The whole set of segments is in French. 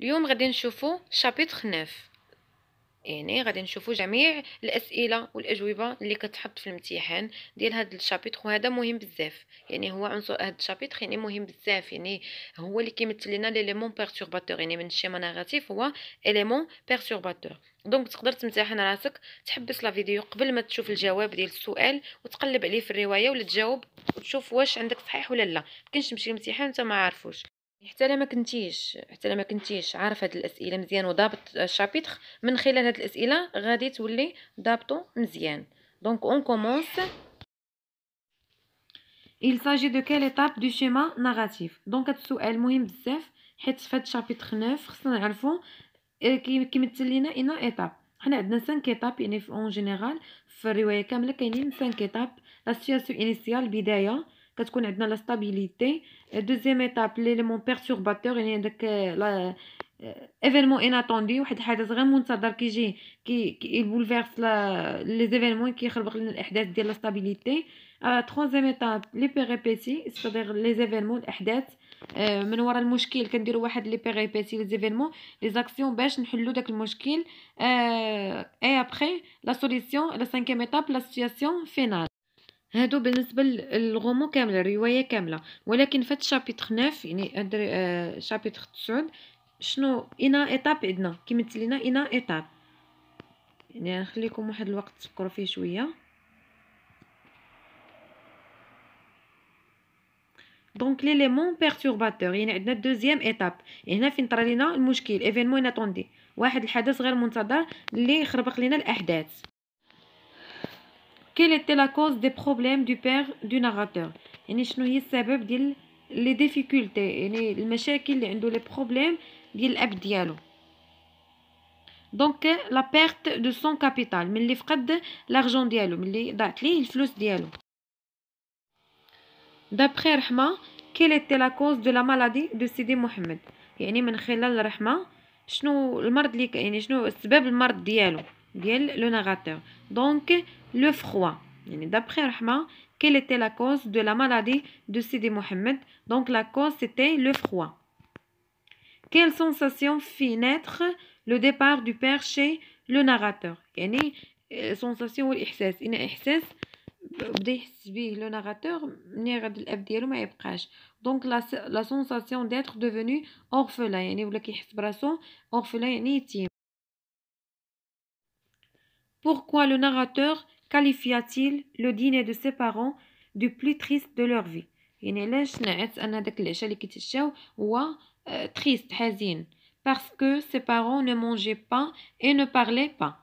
اليوم غادي نشوفو شابيتر نوف يعني غادي نشوفو جميع الاسئله والاجوبه اللي كتحط في الامتحان ديال هاد الشابيتر وهذا مهم بزاف يعني هو عنصر هاد الشابيتر يعني مهم بزاف يعني هو اللي كيمثل لنا ليليمون بيرتورباتور يعني من الشيما ناغاتيف هو اليمون بيرتورباتور دونك تقدر تمتحن راسك تحبس لافيديو قبل ما تشوف الجواب ديال السؤال وتقلب عليه في الروايه ولا تجاوب وتشوف واش عندك صحيح ولا لا مكنش تمشي الامتحان وانت ما عارفوش حتى انا ما كنتيش حتى انا ما كنتيش عارف هاد الاسئله مزيان وضابط الشابيتر من خلال هاد الاسئله غادي تولي ضابطو مزيان دونك اون كومونس il s'agit de quelle étape du schéma narratif دونك هاد السؤال مهم بزاف حيت فهاد هاد الشابيتر 9 خصنا نعرفو آه، كيمثل لينا اين ايتاب حنا عندنا 5 ايتاب يعني في اون جينيرال في الروايه كامله كاينين 5 ايتاب لا سيتياسيون انيسيال بدايه la stabilité deuxième étape l'élément perturbateur l'événement euh, inattendu qui bouleverse les événements qui relève de la stabilité euh, troisième étape lhyper cest c'est-à-dire euh, les événements les actions et après la solution la cinquième étape la situation finale هادو بالنسبه للغومو كامله الروايه كامله ولكن فهاد الشابيتر 9 يعني آه شابيتر 9 شنو انا ايتاب عندنا كيما تلينا انا ايتاب يعني نخليكم واحد الوقت تفكروا فيه شويه دونك ليليمون بيرتورباتور يعني عندنا دوزيام ايتاب هنا فين طرا لينا المشكل ايفينمون اناتوندي واحد الحدث غير منتظر اللي خربق لينا الاحداث Quelle était la cause des problèmes du père du narrateur? Et nous chnoyis dit les difficultés et les problèmes méchés les problèmes qu'il a Donc la perte de son capital, mais les frais d'argent qu'il a bbyalo. D'après Rhamma, quelle était la cause de la maladie de Sidi mohammed? Et nous chnchelal dit que le marde liq le le froid. D'après Rahma, quelle était la cause de la maladie de Sidi Mohamed Donc la cause c'était le froid. Quelle sensation fit naître le départ du père chez le narrateur la sensation والإحساس إن le narrateur يحس بيه sensation sensation Pourquoi le narrateur qualifia-t-il le dîner de ses parents du plus triste de leur vie يعني علاش نعت ان داك العشاء اللي كيتعشاو هو triste حزين parce que ses parents ne mangeaient pas et ne parlaient pas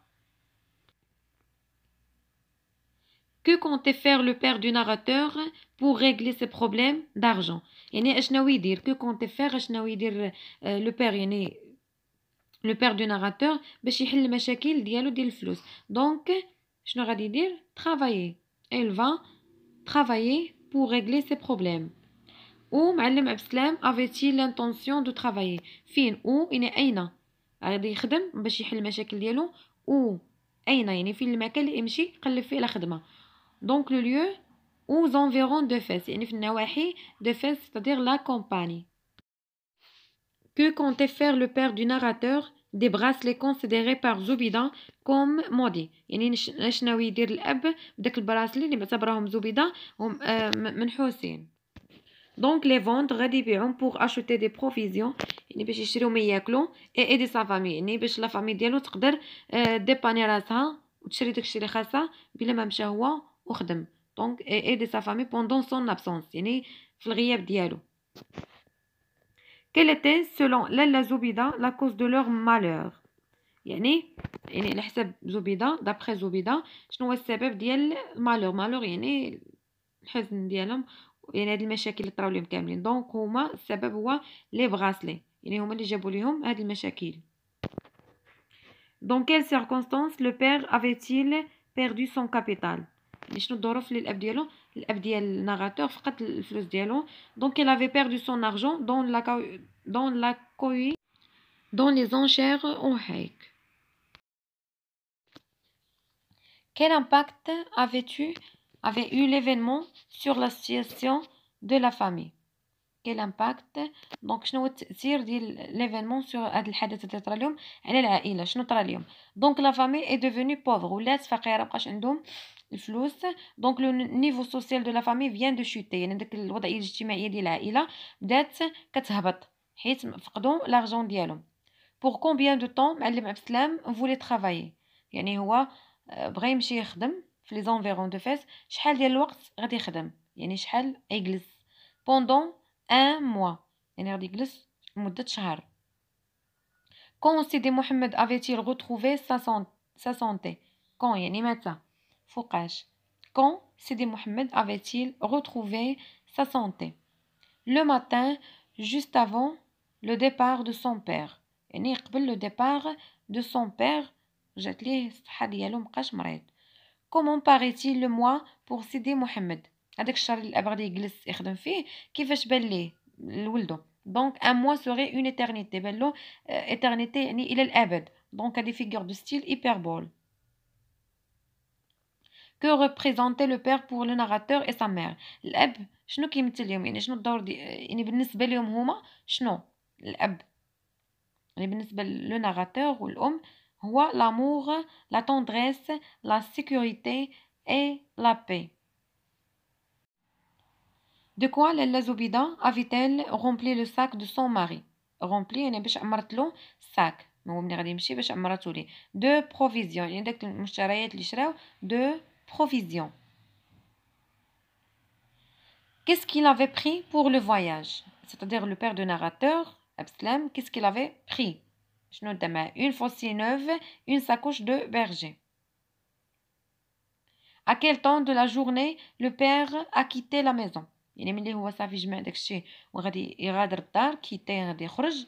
Que comptait faire le père du narrateur pour régler ses problèmes d'argent يعني اشنو يدير que comptait faire اشنو يدير le père يعني le père du narrateur باش يحل المشاكل ديالو ديال الفلوس donc n'aurais pas dire travailler Elle va travailler pour régler ses problèmes ou معلم عبد avait-il l'intention de travailler fin ou est il غادي يخدم باش يحل المشاكل يعني المكان اللي يمشي donc le lieu aux environs de Fès يعني في النواحي c'est-à-dire la campagne que comptait faire le père du narrateur دي براسلي كونسيديري بار زبيده كوم مودي يعني اش ناوي يدير الاب بداك البراسلي اللي معتبرهم زبيده هم منحوسين دونك لي فونت غادي يبيعهم بوغ اشوتي دي بروفيزيون يعني باش يشريو ما ياكلو اي اي دي سافامي يعني باش لا فامي ديالو تقدر ديباني راسها وتشري داكشي اللي خاصها بلا ما مشى هو وخدم دونك اي اي دي سافامي بوندون سون ابسونس يعني في الغياب ديالو Quelle était, selon Lalla Zoubida, la cause de leur malheur يعني يعني على حساب زبيدة دابري زبيدة شنو هو السبب ديال مالور مالور يعني الحزن ديالهم يعني هاد المشاكل اللي طراو لهم كاملين دونك هما السبب هو لي براسلي يعني هما اللي جابوا لهم هاد المشاكل دونك quelles circonstances le père avait-il perdu son capital شنو الظروف اللي الاب ديالو الاب ديال الناراتور فقد الفلوس ديالو دونك il avait perdu son argent dans la dans la dans les enchères en Haïk. Quel impact avait eu avait eu l'événement sur la situation de la famille Quel impact Donc, شنو التأثير ديال l'événement sur هذا الحدث اللي طرا لهم على العائلة شنو طرا لهم donc la famille est devenue pauvre ولات فقيرة مابقاش عندهم الفلوس دونك لو نيفو سوسيال دو لا فامي فيان دو شوتي يعني داك الوضعيه الاجتماعيه ديال العائله بدات كتهبط حيت فقدوا لارجون ديالهم بور كومبيان دو طون معلم عبد السلام فولي ترافاي يعني هو آه، بغى يمشي يخدم في لي زونفيرون دو فاس شحال ديال الوقت غادي يخدم يعني شحال يجلس بوندون ان موا يعني غادي يجلس مده شهر كون سيدي محمد افيتي غوتروفي سا سونتي كون يعني متى Quand Sidi Mohamed avait-il retrouvé sa santé Le matin, juste avant le départ de son père. départ de son père, Comment paraît-il le mois pour Sidi Mohamed donc un mois serait une éternité. Euh, donc, il Donc des figures de style hyperbole que représentait le père pour le narrateur et sa mère l'ab شنو كيمثل لهم يعني شنو الدور يعني بالنسبه لهم هما شنو الاب يعني بالنسبه لو ناراتور والام هو l'amour la tendresse la sécurité et la paix De quoi Lella Zoubida avait-elle rempli le sac de son mari Rempli, يعني باش عمرت له sac. ما هو ملي غادي يمشي باش عمرته ليه. De provisions, يعني داك المشتريات اللي شراو de provisions. Qu'est-ce qu'il avait pris pour le voyage C'est-à-dire le père de narrateur, qu'est-ce qu'il avait pris Je note une faucille neuve, une sacoche de berger. À quel temps de la journée le père a quitté la maison il ملي هو Ou le داكشي وغادي quitté الدار كيتي غادي يخرج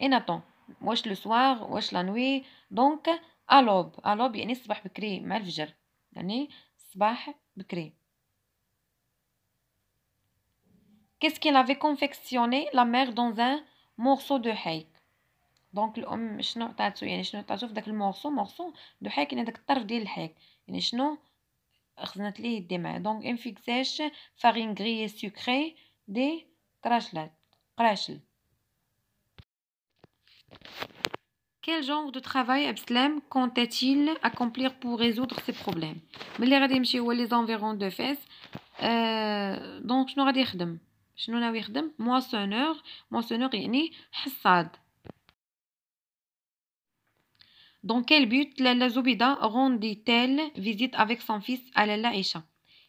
il en le ألوب آه، ألوب آه، يعني الصباح بكري مع الفجر يعني الصباح بكري كيس كي لافي كونفيكسيوني لا la دون dans مورسو دو de دونك الام شنو عطاتو يعني شنو عطاتو في داك المورسو مورسو دو حيك يعني داك الطرف ديال الحيك يعني شنو خزنت ليه يدي معاه دونك انفيكساش فارين غري سوكري دي كراشلات قراشل كيل جونغ دو ترافاي بسلام كونتاتيل اكومبلير بو ريزودر سي بروبليم ملي غادي يمشي هو لي زانفيرون دو فاس أه دونك شنو غادي يخدم شنو ناوي يخدم مواسونور مواسونور يعني حصاد دونك quel but Lala Zoubida rendit-elle visite avec son fils à Lala Aïcha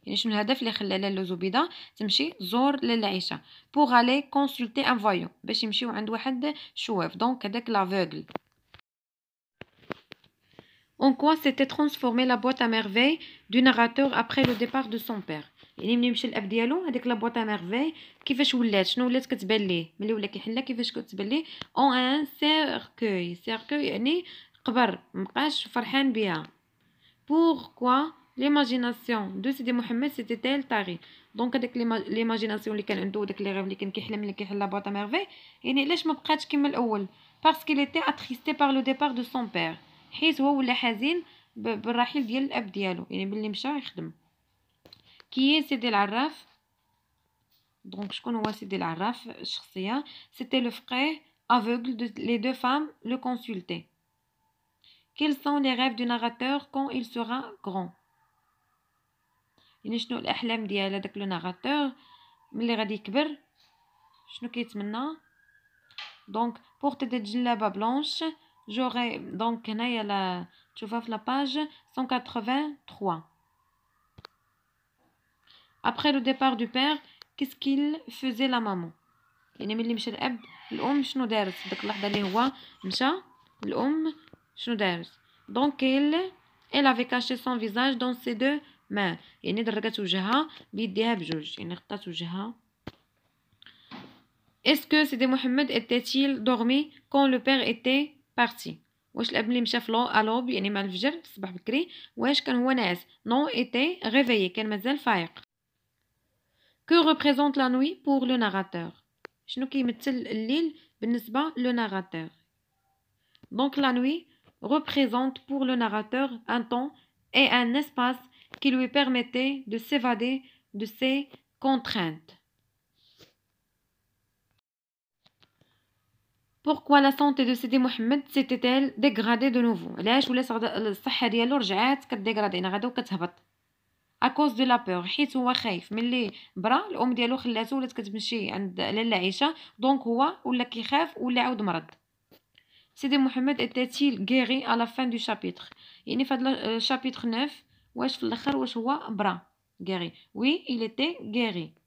يعني شنو الهدف اللي خلى لالا زبيده تمشي زور لالا عيشه بوغ الي كونسلتي ان فايو باش يمشيو عند واحد شواف دونك هداك لافوغل en quoi s'était transformée la boîte à merveilles du narrateur après le départ de son père. Il est venu chez l'ab dialo avec la boîte à merveilles merveille. Kifesh oulet, chnou oulet ketzbelli. Mille oulet kihilla, kifesh on En un cercueil. Cercueil, yani, qbar, mqash, farhan bia. Pourquoi l'imagination de Sidi Mohamed s'était-elle tarie Donc, avec l'imagination, les canons d'eau, avec les rêves, les canons kihilla, les kihilla, la boîte à merveilles, Yani, lèche mqash kimel oul. Parce qu'il était attristé par le départ de son père. حيت هو ولا حزين بالرحيل ديال الاب ديالو يعني باللي مشى يخدم كي هي سيدي العراف دونك شكون هو سيدي العراف الشخصيه سيتي لو فقيه aveugle دو لي دو فام لو كونسولتي كيل سون لي rêves دو ناراتور كون il سورا غران يعني شنو الاحلام ديال هذاك لو ناراتور ملي غادي يكبر شنو كيتمنى دونك بورتي دي جلابه بلونش j'aurai donc la tu vois la page 183 après le départ du père qu'est-ce qu'il faisait la maman يعني ملي مشى الاب الام شنو دارت ديك اللحظه اللي هو مشى الام شنو دارت دونك Donc ben, elle avait caché son visage dans ses deux mains يعني دركات وجهها بيديها بجوج يعني وجهها Est-ce que c'était Mohamed était-il dormi quand le père était que représente la nuit pour le narrateur? le narrateur? Donc la nuit représente pour le narrateur un temps et un espace qui lui permettait de s'évader de ses contraintes. بوركوا لا سونتي دو سيدي محمد سيتيتيل ديغرادي دو نوفو علاش ولا الصحه ديالو رجعات كديغرادي غدا وكتهبط اكوز دو لا بور حيت هو خايف ملي برا الام ديالو خلاته ولات كتمشي عند لاله عائشه دونك هو ولا كيخاف ولا عاود مرض سيدي محمد اتاتيل غيري على فان دو شابيتر يعني في هذا الشابيتر 9 واش في الاخر واش هو برا غيري وي il était غيري